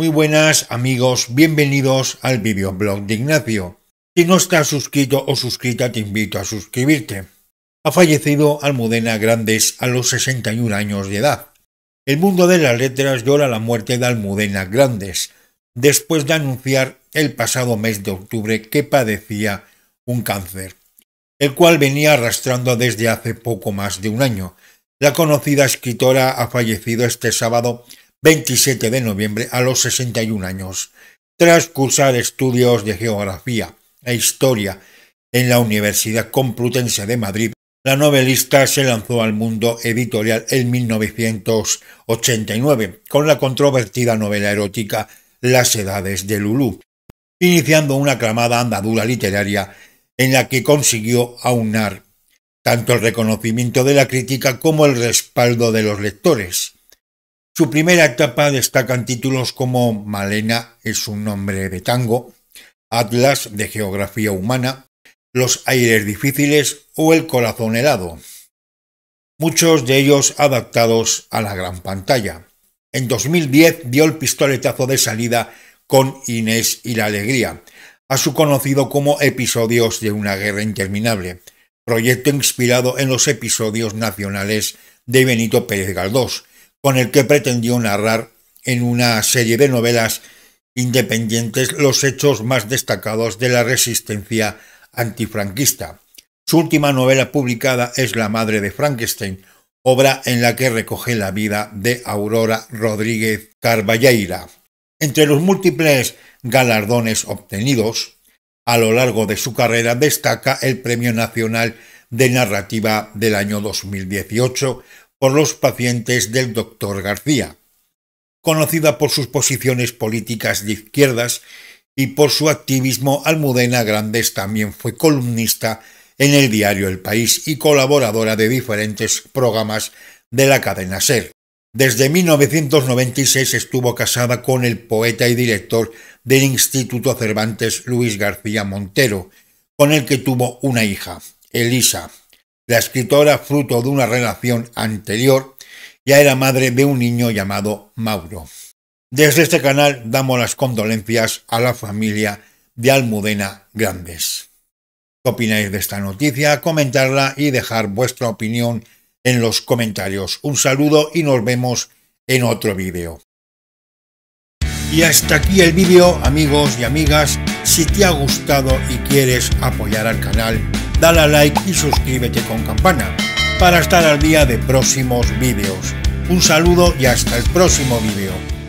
Muy buenas amigos, bienvenidos al videoblog de Ignacio. Si no estás suscrito o suscrita te invito a suscribirte. Ha fallecido Almudena Grandes a los 61 años de edad. El mundo de las letras llora la muerte de Almudena Grandes, después de anunciar el pasado mes de octubre que padecía un cáncer, el cual venía arrastrando desde hace poco más de un año. La conocida escritora ha fallecido este sábado 27 de noviembre a los 61 años, tras cursar estudios de geografía e historia en la Universidad Complutense de Madrid. La novelista se lanzó al mundo editorial en 1989 con la controvertida novela erótica Las Edades de Lulú, iniciando una aclamada andadura literaria en la que consiguió aunar tanto el reconocimiento de la crítica como el respaldo de los lectores. Su primera etapa destacan títulos como Malena es un nombre de tango, Atlas de Geografía Humana, Los Aires Difíciles o El Corazón Helado, muchos de ellos adaptados a la gran pantalla. En 2010 dio el pistoletazo de salida con Inés y la Alegría, a su conocido como Episodios de una Guerra Interminable, proyecto inspirado en los episodios nacionales de Benito Pérez Galdós, con el que pretendió narrar en una serie de novelas independientes los hechos más destacados de la resistencia antifranquista. Su última novela publicada es La madre de Frankenstein, obra en la que recoge la vida de Aurora Rodríguez Carballeira. Entre los múltiples galardones obtenidos, a lo largo de su carrera destaca el Premio Nacional de Narrativa del año 2018, por los pacientes del doctor García, conocida por sus posiciones políticas de izquierdas y por su activismo, Almudena Grandes también fue columnista en el diario El País y colaboradora de diferentes programas de la cadena Ser. Desde 1996 estuvo casada con el poeta y director del Instituto Cervantes Luis García Montero, con el que tuvo una hija, Elisa. La escritora, fruto de una relación anterior, ya era madre de un niño llamado Mauro. Desde este canal damos las condolencias a la familia de Almudena Grandes. ¿Qué opináis de esta noticia? Comentarla y dejar vuestra opinión en los comentarios. Un saludo y nos vemos en otro vídeo. Y hasta aquí el vídeo, amigos y amigas. Si te ha gustado y quieres apoyar al canal, dale a like y suscríbete con campana para estar al día de próximos vídeos. Un saludo y hasta el próximo vídeo.